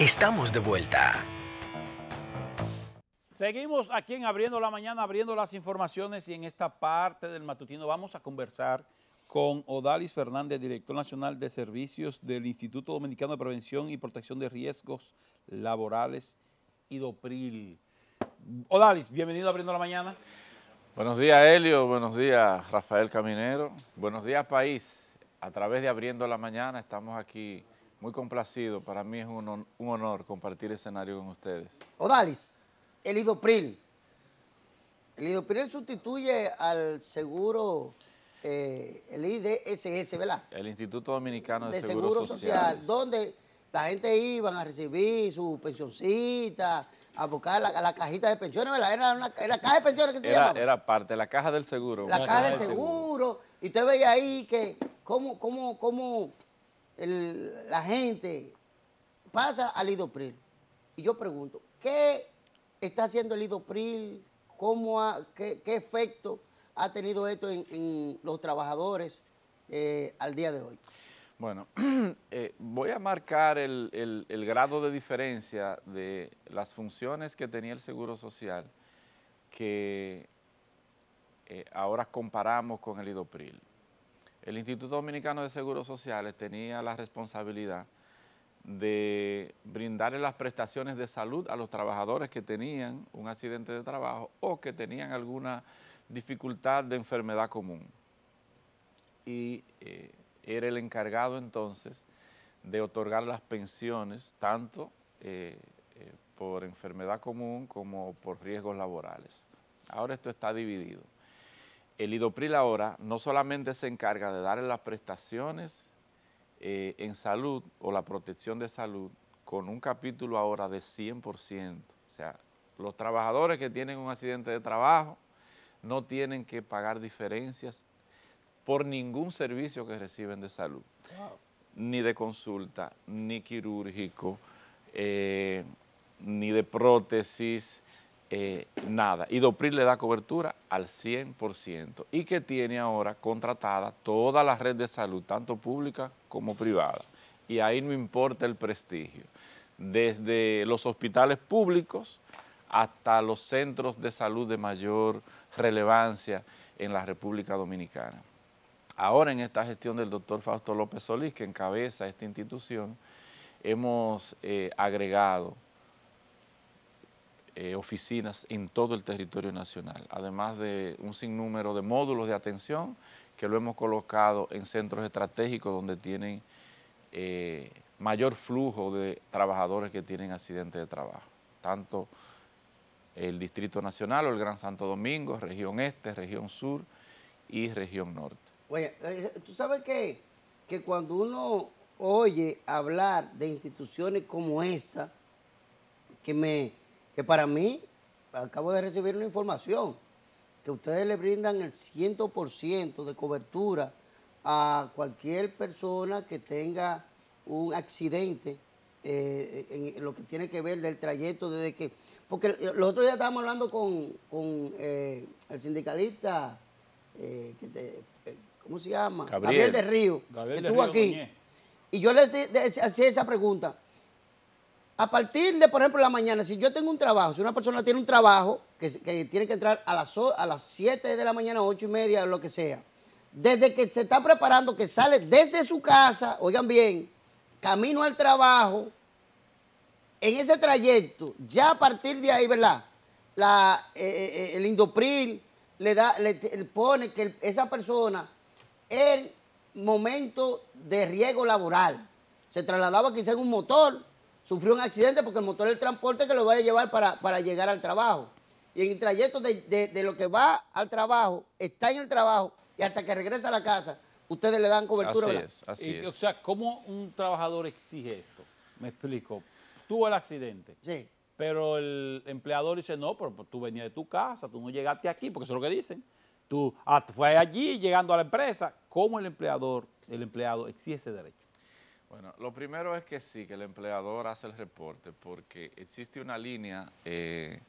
Estamos de vuelta. Seguimos aquí en Abriendo la Mañana, abriendo las informaciones y en esta parte del matutino vamos a conversar con Odalis Fernández, director nacional de servicios del Instituto Dominicano de Prevención y Protección de Riesgos Laborales, y DoPril. Odalis, bienvenido a Abriendo la Mañana. Buenos días, Helio. Buenos días, Rafael Caminero. Buenos días, país. A través de Abriendo la Mañana estamos aquí muy complacido, para mí es un, honor, un honor compartir escenario con ustedes. Odalis, el Idopril. El Idopril sustituye al seguro, eh, el IDSS, ¿verdad? El Instituto Dominicano de, de Seguro, Social, donde la gente iba a recibir su pensioncita, a buscar la, la cajita de pensiones, ¿verdad? Era, una, caja de pensiones que se llamaba. Era parte, la caja del seguro. La, caja, del seguro. Y usted veía ahí que cómo, cómo, cómo la gente pasa al Idopril. Y yo pregunto, ¿qué está haciendo el Idopril? ¿Cómo ha, qué, efecto ha tenido esto en, los trabajadores eh, al día de hoy? Bueno, eh, voy a marcar el, el, grado de diferencia de las funciones que tenía el Seguro Social que eh, ahora comparamos con el Idopril. El Instituto Dominicano de Seguros Sociales tenía la responsabilidad de brindarle las prestaciones de salud a los trabajadores que tenían un accidente de trabajo o que tenían alguna dificultad de enfermedad común. Y eh, era el encargado entonces de otorgar las pensiones tanto eh, eh, por enfermedad común como por riesgos laborales. Ahora esto está dividido el Idopril ahora no solamente se encarga de darle las prestaciones eh, en salud o la protección de salud con un capítulo ahora de 100%. O sea, los trabajadores que tienen un accidente de trabajo no tienen que pagar diferencias por ningún servicio que reciben de salud. Ni de consulta, ni quirúrgico, eh, ni de prótesis, eh, nada. Y Dopril le da cobertura al 100% y que tiene ahora contratada toda la red de salud, tanto pública como privada. Y ahí no importa el prestigio, desde los hospitales públicos hasta los centros de salud de mayor relevancia en la República Dominicana. Ahora en esta gestión del doctor Fausto López Solís, que encabeza esta institución, hemos eh, agregado eh, oficinas en todo el territorio nacional, además de un sinnúmero de módulos de atención que lo hemos colocado en centros estratégicos donde tienen eh, mayor flujo de trabajadores que tienen accidentes de trabajo, tanto el Distrito Nacional o el Gran Santo Domingo, región este, región sur y región norte. Oye, eh, tú sabes que, que cuando uno oye hablar de instituciones como esta, que me, que para mí, acabo de recibir una información, que ustedes le brindan el 100% de cobertura a cualquier persona que tenga un accidente eh, en, lo que tiene que ver del trayecto desde que... Porque los otros días estábamos hablando con, eh, el sindicalista, eh, ¿cómo se llama? Gabriel, de Río, que estuvo aquí. Y yo le hacía esa pregunta. A partir de, por ejemplo, la mañana, si yo tengo un trabajo, si una persona tiene un trabajo que, tiene que entrar a las, a las 7 de la mañana, 8 y media, lo que sea, desde que se está preparando, que sale desde su casa, oigan bien, camino al trabajo, en ese trayecto, ya a partir de ahí, ¿verdad? Eh, eh, eh, el Indopril le, da, pone que esa persona, el momento de riesgo laboral, se trasladaba quizá en un motor, sufrió un accidente porque el motor del transporte que lo va a llevar para, llegar al trabajo. Y en el trayecto de, lo que va al trabajo, está en el trabajo y hasta que regresa a la casa, ustedes le dan cobertura. Así es, así es. O sea, ¿cómo un trabajador exige esto? Me explico. Tuvo el accidente. Sí. Pero el empleador dice, no, pero pues, tú venías de tu casa, tú no llegaste aquí, porque eso es lo que dicen. Tú ah, fue allí llegando a la empresa. ¿Cómo el empleador, el empleado exige ese derecho? Bueno, lo primero es que sí, que el empleador hace el reporte, porque existe una línea eh,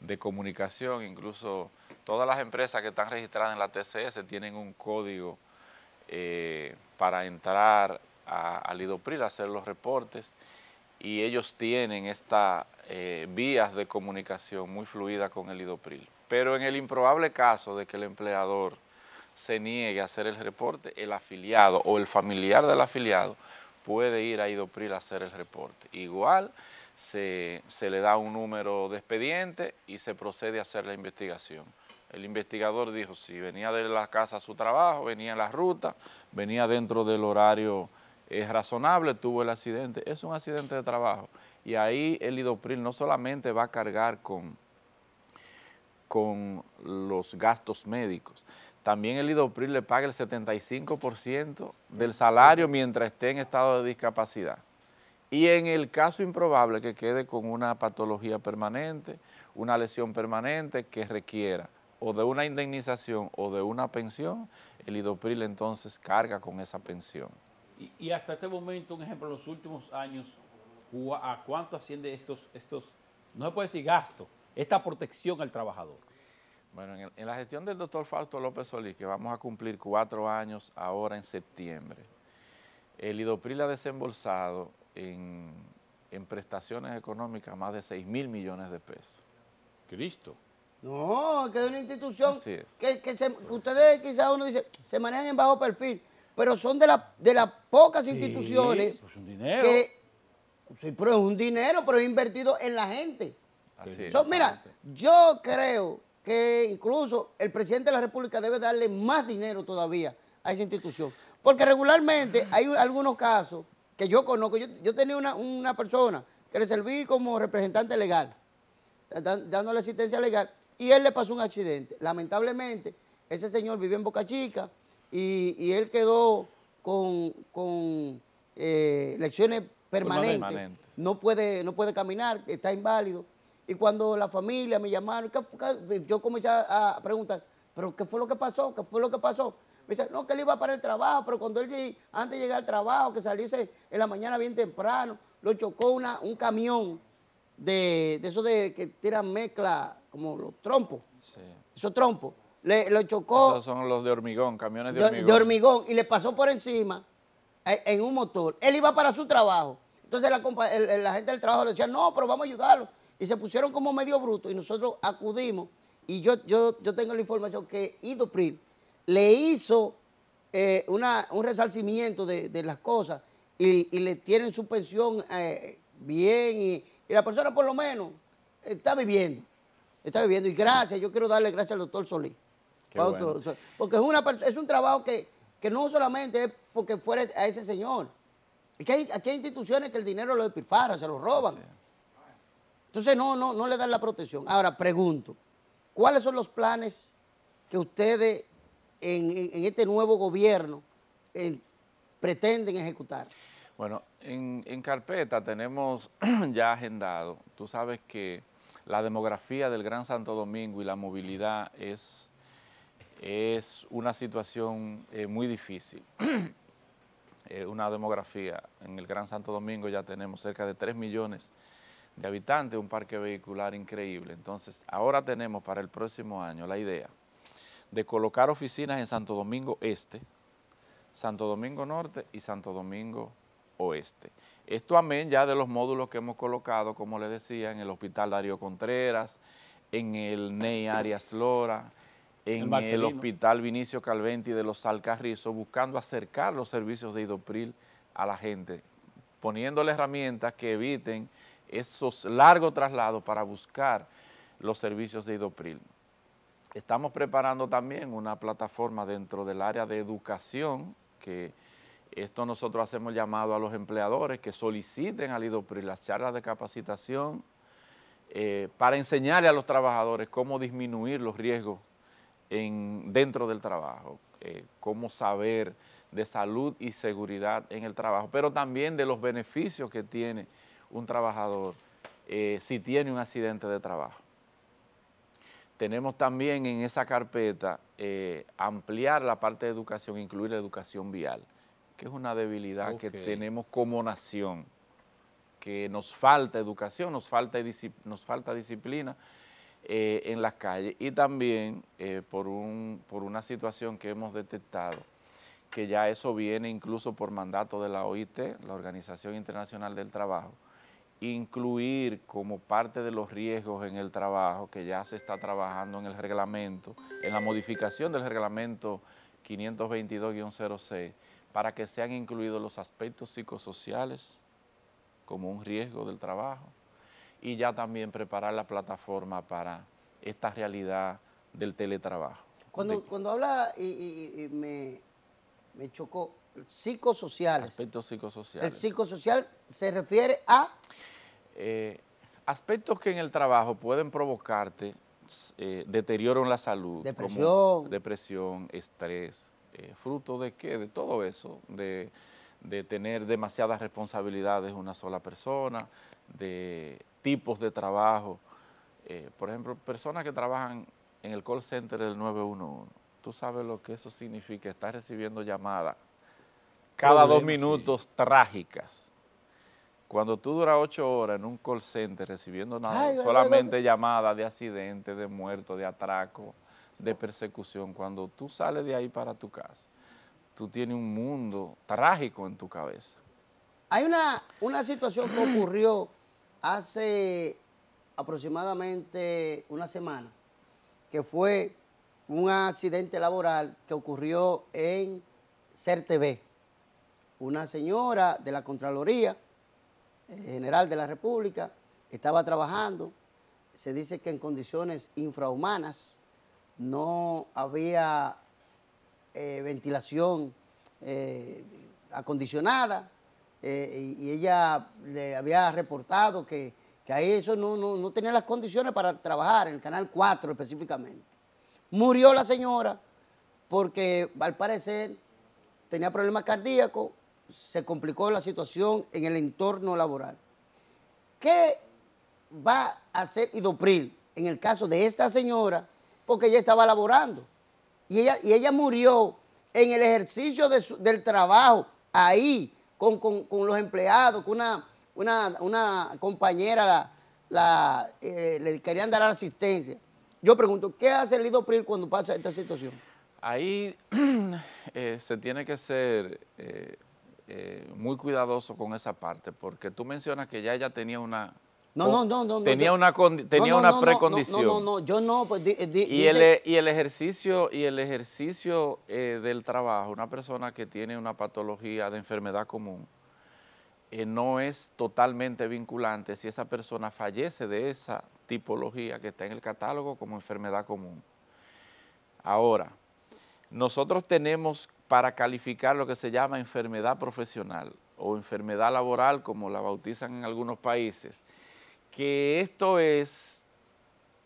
de comunicación, incluso todas las empresas que están registradas en la TCS tienen un código eh, para entrar al a IDOPRIL a hacer los reportes y ellos tienen estas eh, vías de comunicación muy fluidas con el IDOPRIL. Pero en el improbable caso de que el empleador se niegue a hacer el reporte, el afiliado o el familiar del afiliado puede ir a IDOPRIL a hacer el reporte. Igual se, le da un número de expediente y se procede a hacer la investigación. El investigador dijo si venía de la casa a su trabajo, venía en la ruta, venía dentro del horario es razonable, tuvo el accidente, es un accidente de trabajo. Y ahí el IDOPRIL no solamente va a cargar con, con los gastos médicos, también el IDOPRIL le paga el 75% del salario mientras esté en estado de discapacidad. Y en el caso improbable que quede con una patología permanente, una lesión permanente que requiera o de una indemnización o de una pensión, el IDOPRIL entonces carga con esa pensión. Y, hasta este momento, un ejemplo, en los últimos años, ¿a cuánto asciende estos, estos no se puede decir gasto, esta protección al trabajador? Bueno, en, la gestión del doctor Fausto López Solís, que vamos a cumplir cuatro años ahora en septiembre, el IDOPRIL ha desembolsado en, prestaciones económicas más de 6 mil millones de pesos. Cristo. No, que es una institución que, ustedes quizás uno dice, se manejan en bajo perfil, pero son de, de las pocas instituciones pues un dinero. que, sí, pero es un dinero, pero es invertido en la gente. Así es, mira, yo creo que incluso el presidente de la República debe darle más dinero todavía a esa institución. Porque regularmente hay algunos casos que yo conozco. Yo, tenía una, persona que le serví como representante legal, dándole asistencia legal, y él le pasó un accidente. Lamentablemente, ese señor vivió en Boca Chica y, él quedó con, con eh, lecciones permanentes. permanentes. No, puede, no puede caminar, está inválido. Y cuando la familia me llamaron, yo comencé a preguntar, ¿pero qué fue lo que pasó? ¿Qué fue lo que pasó? Me dice, no, que él iba para el trabajo, pero cuando él antes de llegar al trabajo, que saliese en la mañana bien temprano, lo chocó una, un camión de, de eso de que tiran mezcla, como los trompos. Sí. Esos trompos. Le, lo chocó. Esos son los de hormigón, camiones de, hormigón. De hormigón, y le pasó por encima eh, en, un motor. Él iba para su trabajo. Entonces la gente del trabajo le decía, no, pero vamos a ayudarlo y se pusieron como medio bruto y nosotros acudimos y yo, yo, yo tengo la información que Idopril le hizo eh, un resarcimiento de, las cosas y, le tienen su pensión eh, bien y, la persona por lo menos está viviendo, está viviendo y gracias, yo quiero darle gracias al doctor Solís. Porque es, una, es un trabajo que, no solamente es porque fuera a ese señor, que hay, aquí hay instituciones que el dinero lo despilfarra, se lo roban. Entonces no, no, no le dan la protección. Ahora pregunto, ¿cuáles son los planes que ustedes en, este nuevo gobierno pretenden ejecutar? Bueno, en, carpeta tenemos ya agendado, tú sabes que la demografía del Gran Santo Domingo y la movilidad es, es una situación eh, muy difícil. Eh, una demografía, en el Gran Santo Domingo ya tenemos cerca de 3 millones de de habitantes, un parque vehicular increíble. Entonces, ahora tenemos para el próximo año la idea de colocar oficinas en Santo Domingo Este, Santo Domingo Norte y Santo Domingo Oeste. Esto amén ya de los módulos que hemos colocado, como les decía, en el Hospital Darío Contreras, en el ney Arias Lora, en el, Hospital Vinicio Calventi de los Alcarrizos, buscando acercar los servicios de Idopril a la gente, poniéndole herramientas que eviten esos largos traslados para buscar los servicios de Idopril. Estamos preparando también una plataforma dentro del área de educación, que esto nosotros hacemos llamado a los empleadores que soliciten al IDOPRIL las charlas de capacitación eh, para enseñarle a los trabajadores cómo disminuir los riesgos en, dentro del trabajo, eh, cómo saber de salud y seguridad en el trabajo, pero también de los beneficios que tiene un trabajador eh, si tiene un accidente de trabajo. Tenemos también en esa carpeta eh, ampliar la parte de educación, incluir la educación vial, que es una debilidad que tenemos como nación, que nos falta educación, nos falta, nos falta disciplina eh, en las calles y también por, un, por una situación que hemos detectado, que ya eso viene incluso por mandato de la OIT, la Organización Internacional del Trabajo, incluir como parte de los riesgos en el trabajo, que ya se está trabajando en el reglamento, en la modificación del reglamento 522-06, para que sean incluidos los aspectos psicosociales como un riesgo del trabajo y ya también preparar la plataforma para esta realidad del teletrabajo. Cuando, habla, y, me, me chocó, psicosociales. Aspectos psicosociales. El psicosocial se refiere a... Eh, aspectos que en el trabajo pueden provocarte eh, deterioro en la salud. Depresión. depresión, estrés, eh, fruto de qué, de todo eso, de, tener demasiadas responsabilidades una sola persona, de tipos de trabajo. por ejemplo, personas que trabajan en el call center del 911, tú sabes lo que eso significa, estar recibiendo llamadas cada dos minutos trágicas. Cuando tú duras ocho horas en un call center recibiendo nada, solamente llamadas de accidente, de muerto, de atraco, de persecución, cuando tú sales de ahí para tu casa, tú tienes un mundo trágico en tu cabeza. Hay una, una situación que ocurrió hace aproximadamente una semana, que fue un accidente laboral que ocurrió en CERTV una señora de la Contraloría eh, General de la República estaba trabajando, se dice que en condiciones infrahumanas, no había eh, ventilación eh, acondicionada y, ella le había reportado que, a eso no, no tenía las condiciones para trabajar en el Canal 4 específicamente. Murió la señora porque al parecer tenía problemas cardíacos se complicó la situación en el entorno laboral. ¿Qué va a hacer Idopril en el caso de esta señora? Porque ella estaba laborando y ella, y ella murió en el ejercicio del trabajo, ahí, con, los empleados, con una, una, compañera la, eh, le querían dar asistencia. Yo pregunto, ¿qué hace el IDOPRIL cuando pasa esta situación? Ahí eh, se tiene que hacer... Eh, eh, muy cuidadoso con esa parte, porque tú mencionas que ya ella tenía una... No, no, no, no. Tenía una, tenía una precondición. No, no, no, yo no. Pues, e, y, el, ejercicio, y el ejercicio eh, del trabajo, una persona que tiene una patología de enfermedad común, eh, no es totalmente vinculante si esa persona fallece de esa tipología que está en el catálogo como enfermedad común. Ahora, nosotros tenemos para calificar lo que se llama enfermedad profesional o enfermedad laboral, como la bautizan en algunos países, que esto es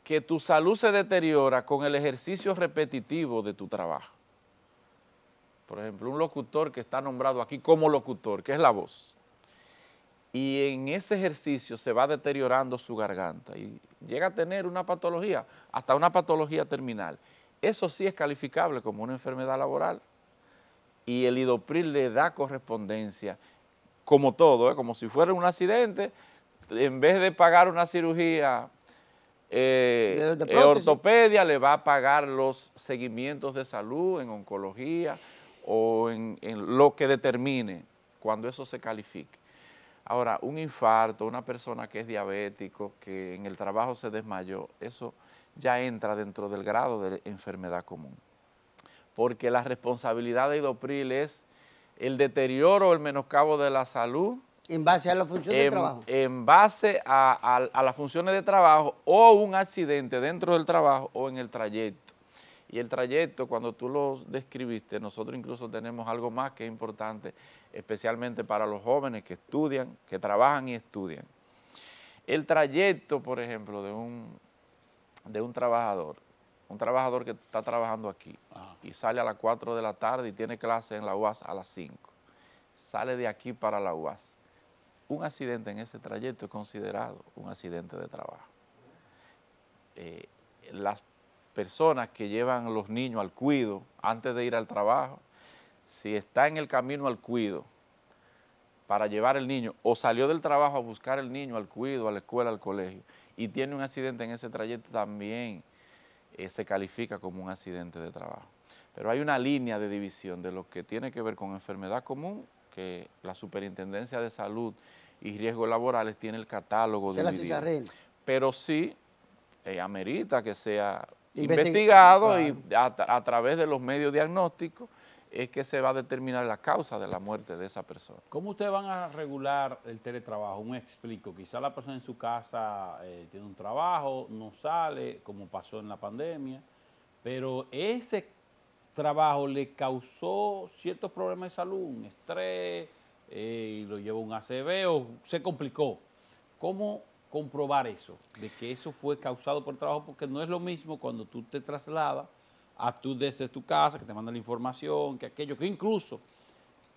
que tu salud se deteriora con el ejercicio repetitivo de tu trabajo. Por ejemplo, un locutor que está nombrado aquí como locutor, que es la voz, y en ese ejercicio se va deteriorando su garganta y llega a tener una patología, hasta una patología terminal. Eso sí es calificable como una enfermedad laboral y el IDOPRIL le da correspondencia, como todo, ¿eh? como si fuera un accidente, en vez de pagar una cirugía eh, de, eh, ortopedia, le va a pagar los seguimientos de salud en oncología o en lo que determine cuando eso se califique. Ahora, un infarto, una persona que es diabético, que en el trabajo se desmayó, eso ya entra dentro del grado de enfermedad común porque la responsabilidad de IDOPRIL es el deterioro o el menoscabo de la salud. En base a las funciones de trabajo. En base a, las funciones de trabajo o un accidente dentro del trabajo o en el trayecto. Y el trayecto, cuando tú lo describiste, nosotros incluso tenemos algo más que es importante, especialmente para los jóvenes que estudian, que trabajan y estudian. El trayecto, por ejemplo, de un, de un trabajador un trabajador que está trabajando aquí y sale a las 4 de la tarde y tiene clase en la UAS a las 5, sale de aquí para la UAS, un accidente en ese trayecto es considerado un accidente de trabajo. Eh, las personas que llevan los niños al cuido antes de ir al trabajo, si está en el camino al cuido para llevar el niño o salió del trabajo a buscar el niño al cuido, a la escuela, al colegio y tiene un accidente en ese trayecto también, eh, se califica como un accidente de trabajo. Pero hay una línea de división de lo que tiene que ver con enfermedad común, que la Superintendencia de Salud y Riesgos Laborales tiene el catálogo de... la Pero sí eh, amerita que sea investigado y a través de los medios diagnósticos es que se va a determinar la causa de la muerte de esa persona. ¿Cómo ustedes van a regular el teletrabajo? Un explico, quizá la persona en su casa eh, tiene un trabajo, no sale, como pasó en la pandemia, pero ese trabajo le causó ciertos problemas de salud, un estrés, eh, y lo llevó a un ACV o se complicó. ¿Cómo comprobar eso? De que eso fue causado por trabajo, porque no es lo mismo cuando tú te trasladas a tú desde tu casa, que te mandan la información, que aquello, que incluso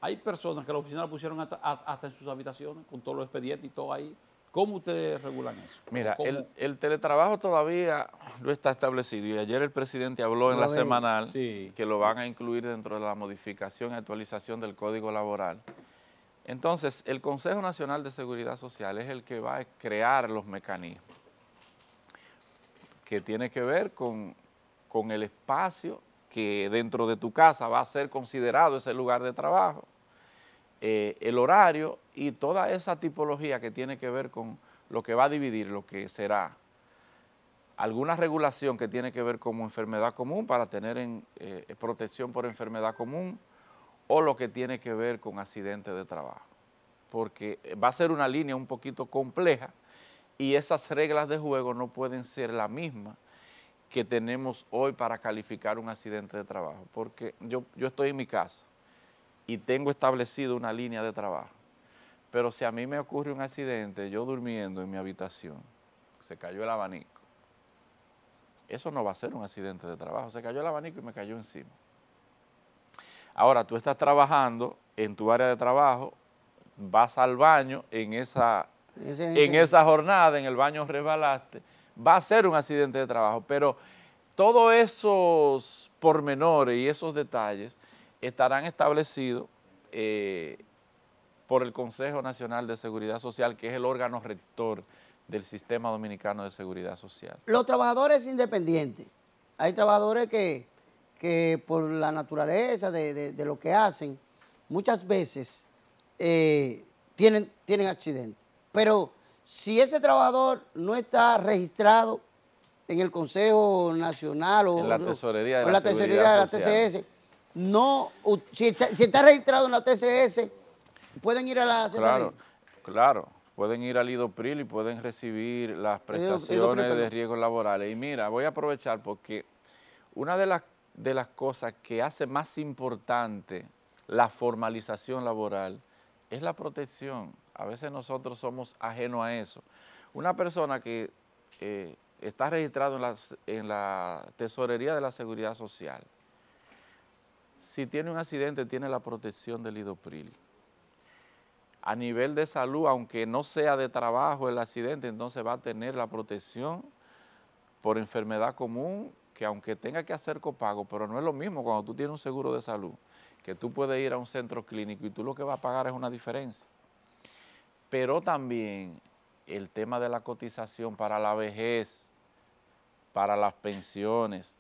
hay personas que la oficina pusieron hasta, en sus habitaciones, con todos los expedientes y todo ahí. ¿Cómo ustedes regulan eso? Mira, el, teletrabajo todavía no está establecido y ayer el presidente habló en la semanal que lo van a incluir dentro de la modificación y actualización del Código Laboral. Entonces, el Consejo Nacional de Seguridad Social es el que va a crear los mecanismos que tiene que ver con con el espacio que dentro de tu casa va a ser considerado ese lugar de trabajo, eh, el horario y toda esa tipología que tiene que ver con lo que va a dividir, lo que será alguna regulación que tiene que ver con enfermedad común para tener en, eh, protección por enfermedad común o lo que tiene que ver con accidente de trabajo, porque va a ser una línea un poquito compleja y esas reglas de juego no pueden ser las mismas que tenemos hoy para calificar un accidente de trabajo. Porque yo, yo estoy en mi casa y tengo establecido una línea de trabajo. Pero si a mí me ocurre un accidente, yo durmiendo en mi habitación, se cayó el abanico. Eso no va a ser un accidente de trabajo. Se cayó el abanico y me cayó encima. Ahora, tú estás trabajando en tu área de trabajo, vas al baño en esa, en esa jornada, en el baño resbalaste, va a ser un accidente de trabajo, pero todos esos pormenores y esos detalles estarán establecidos eh, por el Consejo Nacional de Seguridad Social, que es el órgano rector del Sistema Dominicano de Seguridad Social. Los trabajadores independientes, hay trabajadores que, por la naturaleza de, lo que hacen, muchas veces eh, tienen, tienen accidentes, pero si ese trabajador no está registrado en el Consejo Nacional o en la Tesorería de, la, TCS, no, si está, registrado en la TCS, pueden ir a la Claro, Pueden ir al IDOPRIL y pueden recibir las prestaciones de riesgos laborales. Y mira, voy a aprovechar porque una de las, de las cosas que hace más importante la formalización laboral es la protección a veces nosotros somos ajenos a eso. Una persona que eh, está registrada en la, tesorería de la Seguridad Social, si tiene un accidente tiene la protección del idopril. A nivel de salud, aunque no sea de trabajo el accidente, entonces va a tener la protección por enfermedad común, que aunque tenga que hacer copago, pero no es lo mismo cuando tú tienes un seguro de salud, que tú puedes ir a un centro clínico y tú lo que vas a pagar es una diferencia pero también el tema de la cotización para la vejez, para las pensiones,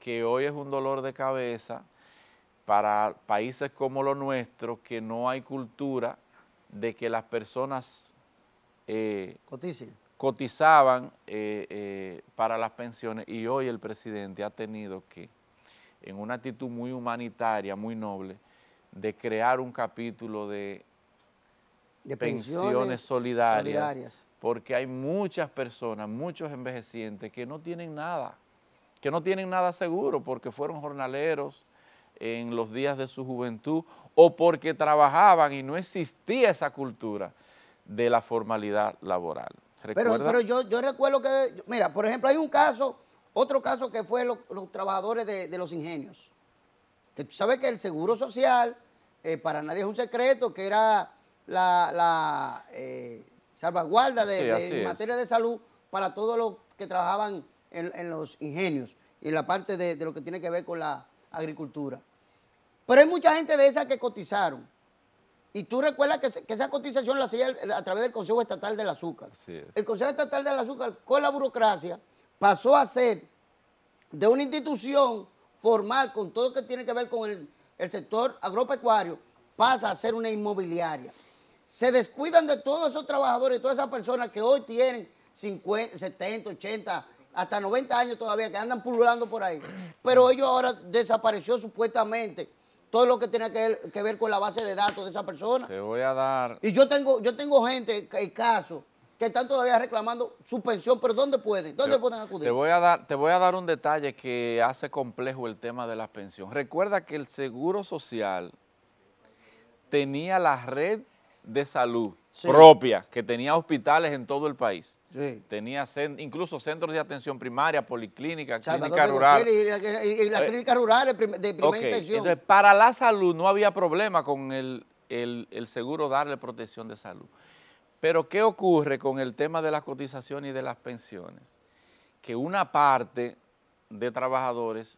que hoy es un dolor de cabeza para países como lo nuestro, que no hay cultura de que las personas eh, cotizaban eh, eh, para las pensiones y hoy el presidente ha tenido que, en una actitud muy humanitaria, muy noble, de crear un capítulo de pensiones, solidarias, porque hay muchas personas, muchos envejecientes que no tienen nada, que no tienen nada seguro porque fueron jornaleros en los días de su juventud o porque trabajaban y no existía esa cultura de la formalidad laboral. Pero, yo, recuerdo que, mira, por ejemplo, hay un caso, otro caso que fue los trabajadores de, los ingenios, que tú sabes que el Seguro Social, eh, para nadie es un secreto, que era la, eh, salvaguarda de, materia de salud para todos los que trabajaban en, los ingenios y la parte de, lo que tiene que ver con la agricultura. Pero hay mucha gente de esa que cotizaron. Y tú recuerdas que, esa cotización la hacía a través del Consejo Estatal del Azúcar. El Consejo Estatal del Azúcar, con la burocracia, pasó a ser de una institución formal con todo lo que tiene que ver con el sector agropecuario, pasa a ser una inmobiliaria se descuidan de todos esos trabajadores, todas esas personas que hoy tienen 50, 70, 80, hasta 90 años todavía, que andan pululando por ahí. Pero ellos ahora desapareció supuestamente todo lo que tenía que ver, con la base de datos de esa persona. Te voy a dar... Y yo tengo, yo tengo gente, el eh, caso, que están todavía reclamando su pensión, pero ¿dónde pueden? ¿Dónde pueden acudir? Te voy, a dar, te voy a dar un detalle que hace complejo el tema de las pensiones. Recuerda que el Seguro Social tenía la red de salud propia, que tenía hospitales en todo el país. Tenía incluso centros de atención primaria, policlínica, clínica rural. Y las eh, clínicas rurales de primera intención. para la salud no había problema con el, el seguro darle protección de salud. Pero, ¿qué ocurre con el tema de las cotizaciones y de las pensiones? Que una parte de trabajadores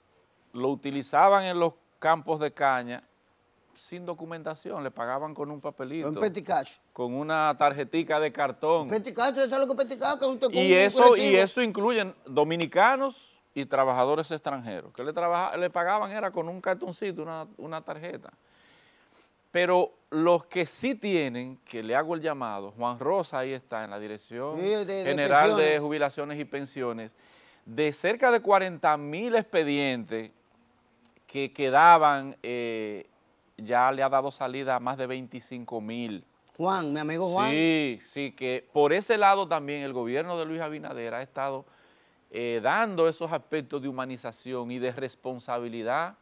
lo utilizaban en los campos de caña sin documentación, le pagaban con un papelito. Un cash. Con una tarjetica de cartón. eso es lo que y, eso, y eso incluyen dominicanos y trabajadores extranjeros, que le, le pagaban era con un cartoncito, una, tarjeta. Pero los que sí tienen, que le hago el llamado, Juan Rosa ahí está en la Dirección General de Jubilaciones y Pensiones, de cerca de 40 mil expedientes que quedaban eh, ya le ha dado salida a más de 25 mil. Juan, mi amigo Juan. Sí, sí, que por ese lado también el gobierno de Luis Abinader ha estado eh, dando esos aspectos de humanización y de responsabilidad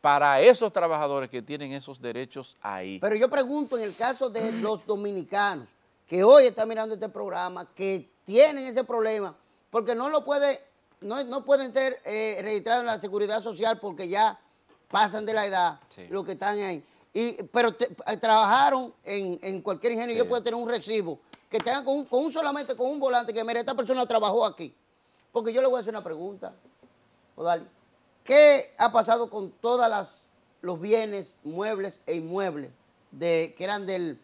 para esos trabajadores que tienen esos derechos ahí. Pero yo pregunto en el caso de los dominicanos que hoy están mirando este programa, que tienen ese problema, porque no lo puede, no, pueden ser eh, registrados en la seguridad social porque ya pasan de la edad, lo que están ahí. pero eh, trabajaron en, cualquier ingenio. Yo puedo tener un recibo que tengan con, un, solamente con un volante que mire, esta persona trabajó aquí. Porque yo le voy a hacer una pregunta, Odal. ¿Qué ha pasado con todos los bienes muebles e inmuebles de, que eran del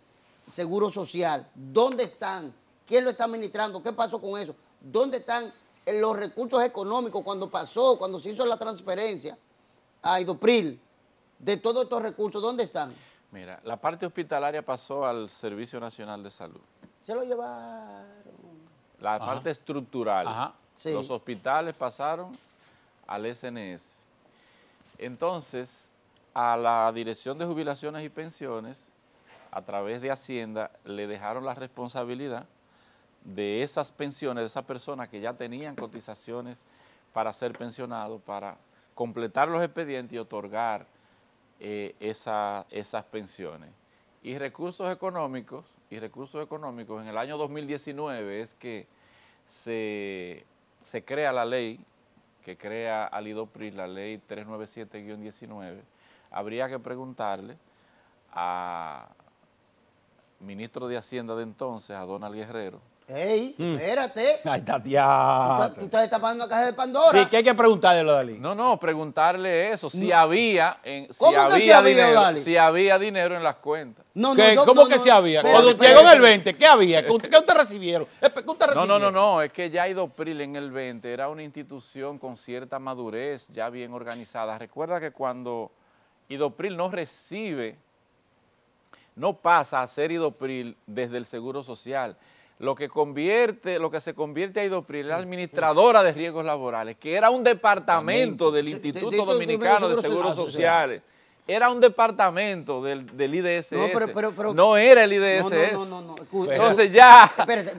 Seguro Social? ¿Dónde están? ¿Quién lo está administrando? ¿Qué pasó con eso? ¿Dónde están los recursos económicos cuando pasó, cuando se hizo la transferencia? a Idopril, de todos estos recursos, ¿dónde están? Mira, la parte hospitalaria pasó al Servicio Nacional de Salud. Se lo llevaron. La parte estructural. Los hospitales pasaron al SNS. Entonces, a la Dirección de Jubilaciones y Pensiones, a través de Hacienda, le dejaron la responsabilidad de esas pensiones, de esas personas que ya tenían cotizaciones para ser pensionados, para completar los expedientes y otorgar eh, esas pensiones. Y recursos económicos, y recursos económicos, en el año 2019 es que se, se crea la ley que crea al la ley 397-19, habría que preguntarle a ministro de Hacienda de entonces, a Donald Guerrero, ¡Ey! Mm. Espérate. Ay, está Tú, estás la caja de Pandora. Sí, ¿qué hay que preguntarle, Dalí? No, no, preguntarle eso. Si había. En, si había dinero, en las cuentas. ¿Cómo que si había? Cuando llegó en el 20, ¿qué había? ¿Qué, usted, recibieron? No, no, no, no. Es que ya Idopril en el 20 era una institución con cierta madurez, ya bien organizada. Recuerda que cuando Idopril no recibe, no pasa a ser Idopril desde el Seguro Social lo que convierte, lo que se convierte a la administradora de riesgos laborales, que era un departamento del Instituto Dominicano de Seguros ah, Sociales era un departamento del, del IDSS. No, pero, no era el IDSS. No, no, no, Entonces ya,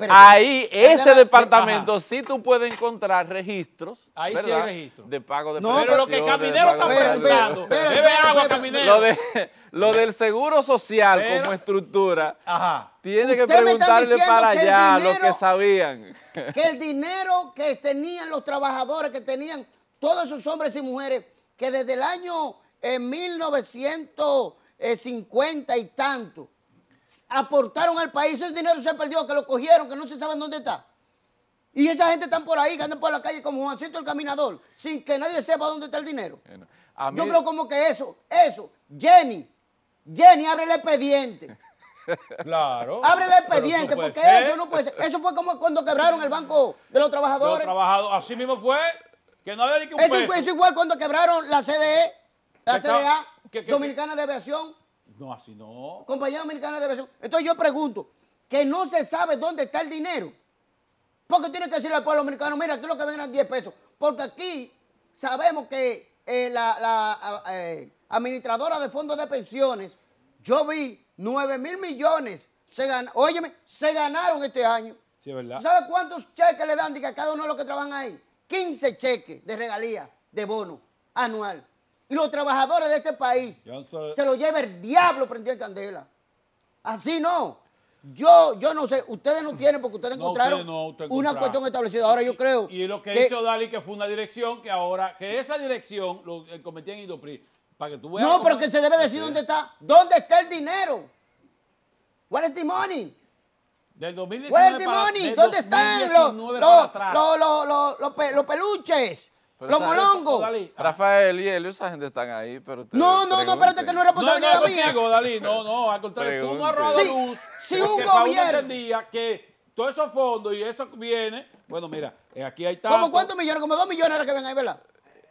ahí ese departamento sí tú puedes encontrar registros. Ahí sí hay registros. De pago de no, Pero lo que Caminero está preguntando, Bebe agua Caminero. Lo, del Seguro Social como estructura, ajá. tiene que preguntarle para allá lo que sabían. Que el dinero que tenían los trabajadores, que tenían todos esos hombres y mujeres, que desde el año en 1950 y tanto, aportaron al país, ese dinero se perdió, que lo cogieron, que no se saben dónde está. Y esa gente están por ahí, que andan por la calle como Juancito el Caminador, sin que nadie sepa dónde está el dinero. Yo creo como que eso, eso, Jenny, Jenny, abre el expediente. Claro. Abre el expediente, porque eso no puede ser. Eso fue como cuando quebraron el banco de los trabajadores. Los así mismo fue, que no había que un eso, peso. igual cuando quebraron la CDE. La CDA Dominicana de Aviación. No, así no. Compañía Dominicana de Aviación. Entonces yo pregunto, que no se sabe dónde está el dinero. Porque tiene que decirle al pueblo dominicano, mira, tú lo que vengan 10 pesos. Porque aquí sabemos que eh, la, eh, administradora de fondos de pensiones, yo vi 9 mil millones. Se Óyeme, se ganaron este año. Sí, es ¿verdad? ¿Sabes cuántos cheques le dan a cada uno de los que trabajan ahí? 15 cheques de regalía, de bono anual y los trabajadores de este país se lo lleva el diablo prendiendo candela. Así no. Yo, yo no sé, ustedes no tienen porque ustedes encontraron una cuestión establecida. Ahora yo creo. Y, lo que, hizo Dali, que fue una dirección que ahora, que esa dirección lo eh, cometían en para que tú veas. No, pero que se debe decir dónde está. ¿Dónde está el dinero? ¿Cuál es the money? Del 2019 ¿Cuál es the money? ¿Dónde están los, los, los peluches? los molongos. Ah. Rafael y Elio, esa gente están ahí, pero No, no, no, espérate que no era responsabilidad no, no, mía. Dalí, no, no, al contrario, tú no has robado luz. Si un gobierno entendía que todos esos fondos y eso viene, bueno, mira, eh, aquí hay tanto. ¿Cómo cuántos millones? Como dos millones ahora que ven ahí, ¿verdad?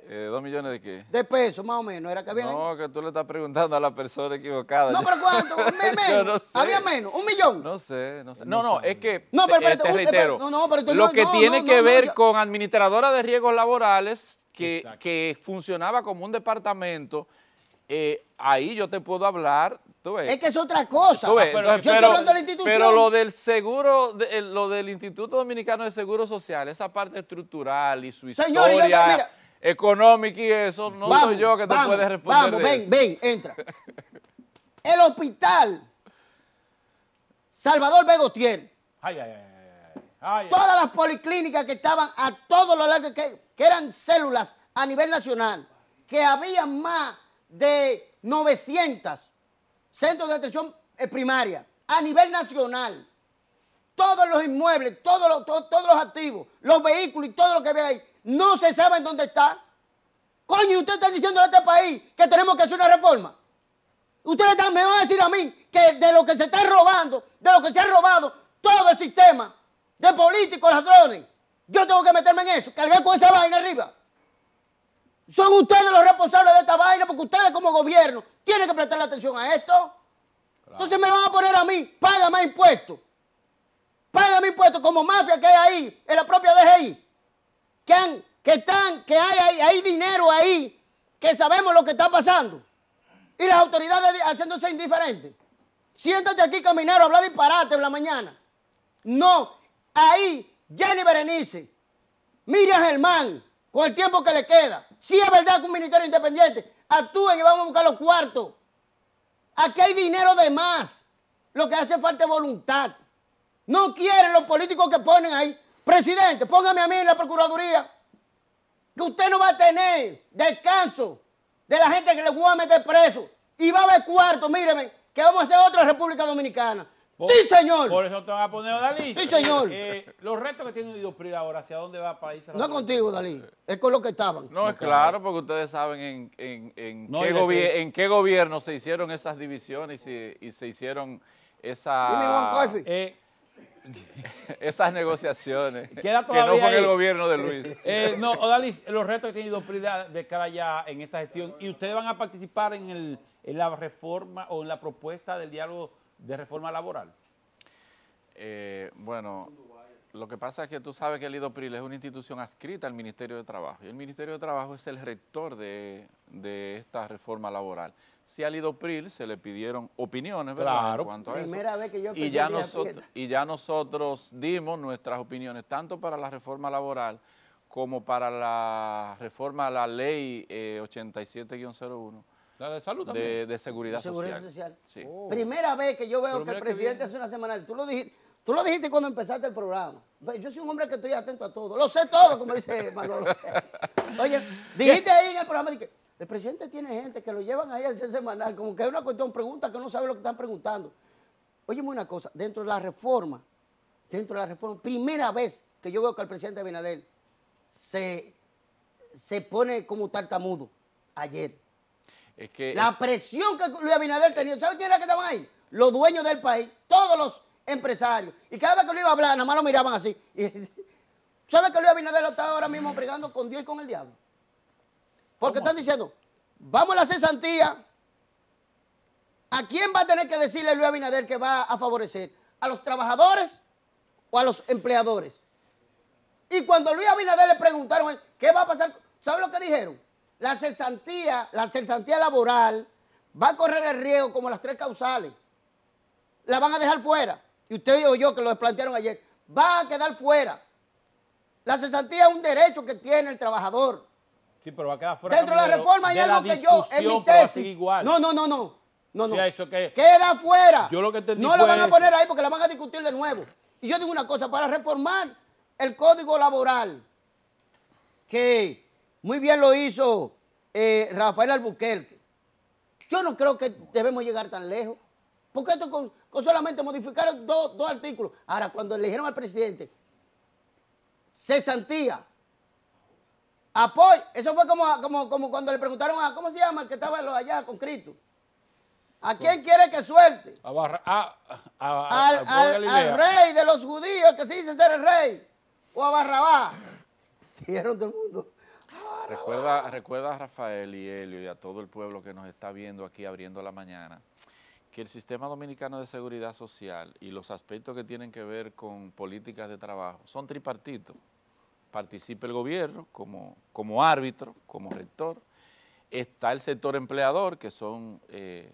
Eh, ¿Dos millones de qué? De pesos, más o menos. ¿Era que había No, que tú le estás preguntando a la persona equivocada. No, pero ¿cuánto? ¿Un ¿Había menos? ¿Un millón? No sé, no sé. No, no, es que, no, pero, eh, pero, te reitero, no, no, pero lo que tiene que ver con administradora de riesgos laborales, que, funcionaba como un departamento, eh, ahí yo te puedo hablar. ¿tú ves? Es que es otra cosa. pero, yo estoy hablando de la institución. Pero lo del seguro, lo del Instituto Dominicano de Seguro Social, esa parte estructural y su historia... mira, Económico y eso, no soy yo que te puede responder. Vamos, ven, ven, entra. El hospital Salvador Begotier. Ay, ay, ay. Ay, Todas las policlínicas que estaban a todos los lados que, eran células a nivel nacional, que había más de 900 centros de atención eh, primaria a nivel nacional. Todos los inmuebles, todos los, todos, los activos, los vehículos y todo lo que había ahí, no se sabe en dónde está. Coño, usted está diciendo a este país que tenemos que hacer una reforma. Ustedes me van a decir a mí que de lo que se está robando, de lo que se ha robado todo el sistema de políticos ladrones, yo tengo que meterme en eso, cargar con esa vaina arriba. Son ustedes los responsables de esta vaina porque ustedes como gobierno tienen que prestarle atención a esto. Entonces me van a poner a mí, paga más impuestos. Paga impuestos como mafia que hay ahí en la propia DGI que, están, que hay, dinero ahí, que sabemos lo que está pasando. Y las autoridades haciéndose indiferentes. Siéntate aquí, caminero, habla disparate en la mañana. No, ahí Jenny Berenice, Miriam Germán, con el tiempo que le queda. Si es verdad que un ministerio independiente, actúen y vamos a buscar los cuartos. Aquí hay dinero de más. Lo que hace falta es voluntad. No quieren los políticos que ponen ahí Presidente, póngame a mí en la Procuraduría. Que usted no va a tener descanso de la gente que le va a meter preso. Y va a haber cuarto, míreme, que vamos a hacer otra República Dominicana. sí, señor. Por eso te van a poner a Dalí. Sí, señor. Eh, los retos que tiene Idopril ahora, ¿hacia dónde va a irse? No es contigo, Dalí. Es con lo que estaban. No, es claro, porque ustedes saben en, qué, gobierno se hicieron esas divisiones y se, hicieron esa... Esas negociaciones. que no con el gobierno de eh, Luis. Eh, no, Odalis, los retos que tiene IdoPril de cara ya en esta gestión. ¿Y ustedes van a participar en, la reforma o en la propuesta del diálogo de reforma laboral? Eh, bueno, lo que pasa es que tú sabes que el IDOPRIL es una institución adscrita al Ministerio de Trabajo y el Ministerio de Trabajo es el rector de esta reforma laboral si Pril, se le pidieron opiniones, ¿verdad? Claro, primera vez que yo y ya, nosotros, y ya nosotros dimos nuestras opiniones, tanto para la reforma laboral como para la reforma a la ley 87-01. Eh, la de salud también. De, seguridad, de seguridad social. Oh. Primera vez que yo veo que el presidente hace una semana, tú lo dijiste. cuando empezaste el programa. Pues, yo soy un hombre que estoy atento a todo. Lo sé todo, como dice Manolo. Oye, dijiste ahí en el programa, que el presidente tiene gente que lo llevan ahí al semanal, como que es una cuestión, pregunta que no sabe lo que están preguntando. Óyeme una cosa, dentro de la reforma, dentro de la reforma, primera vez que yo veo que el presidente Abinader se, se pone como tartamudo ayer. la presión que Luis Abinader tenía, ¿sabe quién era que estaban ahí? Los dueños del país, todos los empresarios. Y cada vez que lo iba a hablar, nada más lo miraban así. ¿Sabe que Luis Abinader está ahora mismo brigando con Dios y con el diablo? Porque están diciendo, vamos a la cesantía. ¿A quién va a tener que decirle Luis Abinader que va a favorecer? ¿A los trabajadores o a los empleadores? Y cuando Luis Abinader le preguntaron, ¿qué va a pasar? ¿Sabe lo que dijeron? La cesantía, la cesantía laboral va a correr el riesgo como las tres causales. La van a dejar fuera. Y usted o yo que lo plantearon ayer. Va a quedar fuera. La cesantía es un derecho que tiene el trabajador. Sí, pero va a quedar fuera Dentro de la reforma hay algo que yo, en mi tesis. No, no, no, no. No, no. Queda fuera. Yo lo que entendí no lo van a poner ahí porque la van a discutir de nuevo. Y yo digo una cosa, para reformar el código laboral, que muy bien lo hizo eh, Rafael Albuquerque, yo no creo que debemos llegar tan lejos. Porque esto con, solamente modificaron dos, dos artículos. Ahora, cuando eligieron al presidente, cesantía, Apoy, eso fue como, como, cuando le preguntaron a, ¿cómo se llama el que estaba allá con Cristo? ¿A quién quiere que suelte? A barra, al, rey de los judíos que se dice ser el rey. O a Barrabá. Dijeron todo el mundo. Ah, recuerda, recuerda a Rafael y Helio y a todo el pueblo que nos está viendo aquí abriendo la mañana que el sistema dominicano de seguridad social y los aspectos que tienen que ver con políticas de trabajo son tripartitos participa el gobierno como, como árbitro, como rector. Está el sector empleador, que son eh,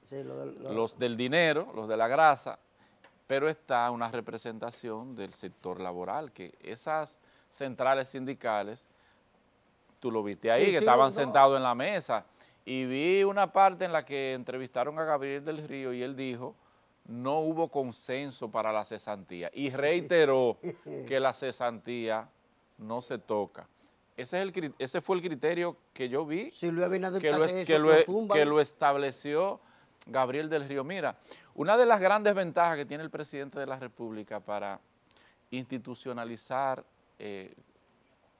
los del dinero, los de la grasa, pero está una representación del sector laboral, que esas centrales sindicales, tú lo viste ahí, que estaban sentados en la mesa, y vi una parte en la que entrevistaron a Gabriel del Río y él dijo no hubo consenso para la cesantía y reiteró que la cesantía no se toca. Ese, es el, ese fue el criterio que yo vi que, lo, que, lo, estableció Gabriel del Río. Mira, una de las grandes ventajas que tiene el presidente de la República para institucionalizar eh,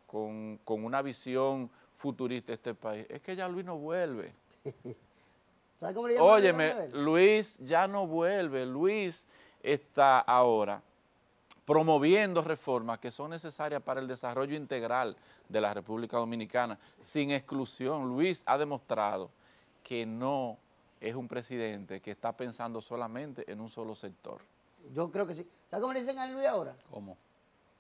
con, una visión futurista este país es que ya Luis no vuelve. ¿Sabe cómo le Óyeme, Luis ya no vuelve, Luis está ahora promoviendo reformas que son necesarias para el desarrollo integral de la República Dominicana, sin exclusión. Luis ha demostrado que no es un presidente que está pensando solamente en un solo sector. Yo creo que sí. ¿Sabes cómo le dicen a Luis ahora? ¿Cómo?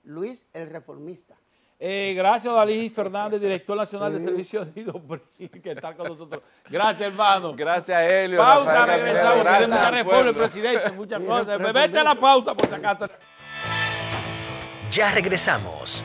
Luis el reformista. Eh, gracias, Dalí Fernández, director nacional de servicios de IDOPRI, que está con nosotros. Gracias, hermano. Gracias, Helio. Pausa, regresamos. Tiene mucha reforma el presidente, muchas cosas. Vete a la pausa, por si ya regresamos.